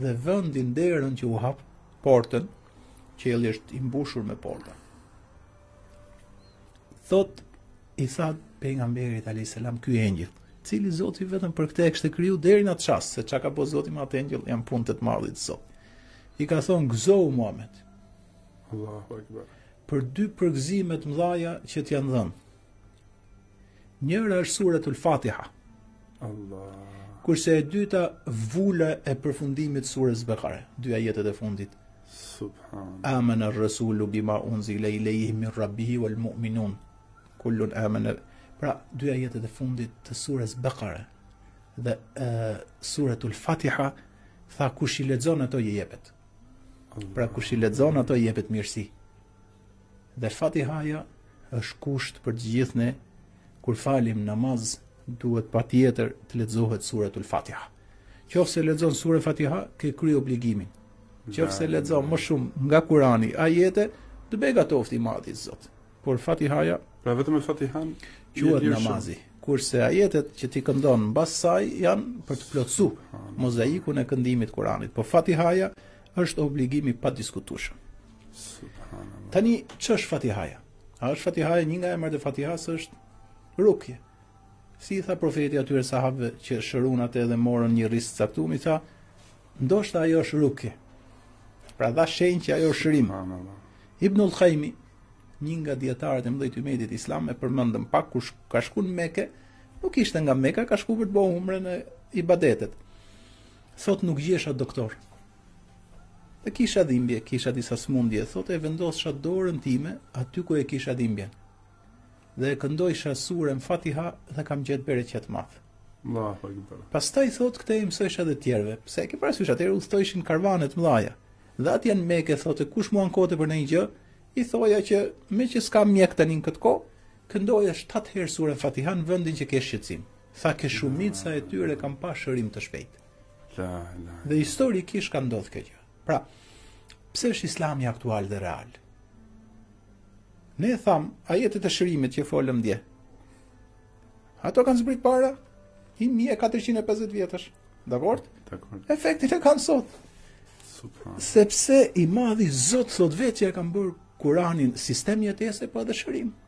dhe vendin derën që u hap portën, qielli është i mbushur me porta. Thot i thad pejgamberit alayhis salam ky engjëll, cili Zoti vetëm për këtë e kishte kriju deri në atë çast, se çka ka bëu Zoti me atë engjël janë punët e të madhit të Zotit. I ka thonë gëzohu Muhammed. Allahu Akbar. Për dy përgëzime të mëdha që t'i janë dhënë. Njëra është sura Al-Fatiha. Allah kurse e dyta vula e përfundimit surës Bekare, dy ajetet e fundit. Subhanallah. Amen ar-rasulu bima unzila ilayhi min rabbihi wal mu'minun. Kullun amana. Pra dy ajetet e fundit të surës Bekare dhe e, suratul Fatiha tha kush i lexon ato i jepet. Pra kush i lexon ato i jepet mirësi. Dhe Fatihaja është kusht për gjithë ne kur falim namaz, duhet pa tjetër të ledzohet surat ul fatiha. Qofë se ledzon surat fatiha, ke kry obligimin. Qofë se ledzon më shumë nga kurani a jetë, të bega të ofti madhi zot. Por fatihaja... Pra vetëm e fatihan... Quat namazi. Shumë. Kurse a jetët që ti këndon në basaj janë për të plotësu mozaiku në këndimit kuranit. Po fatihaja është obligimi pa diskutushë. Tani, që është fatihaja? A është fatihaja, një nga e mërë dhe fatihas është rukje. Si i tha profeti atyre sahabëve që shëruan atë dhe morën një risk caktum i tha, ndoshta ajo është rukje. Pra dha shenjë që ajo është rim. Ibn al-Khaymi, një nga dietarët e mëdhtë të Medit Islam, e përmendën pak kush ka shkuar në Mekë, nuk ishte nga Mekka, ka shkuar për të bërë umrën e ibadetet. Sot nuk gjesha doktor. Dhe kisha dhimbje, kisha disa smundje, thot e vendosë dorën time, aty ku e kisha dhimbje dhe e këndoj shasurën fatiha dhe kam gjetë bereqet mafë. Ma, Pastaj thot këte i mësojsh dhe tjerve, pse e ke parasysh atërë u thëtojshin karvanet mlaja. Dhe atë janë meke, thot e kush mua në kote për në i gjë, i thoja që me që s'kam mjek të një këtë ko, këndoj e 7 herë surën fatiha në vëndin që ke shqecim. Tha ke shumit sa e tyre kam pa shërim të shpejt. Dhe histori kish ka ndodhë gjë. Pra, pse është islami aktual dhe real? Ne e thamë, a jetët e shërimit që folëm dje. Ato kanë zbrit para, i 1450 vjetësh. Dakord? Dakord. Efektit e kanë sot. Super. Sepse i madhi Zot sot vetë që e ka bërë Kur'anin sistem jetese pa po dëshërim. shërimit.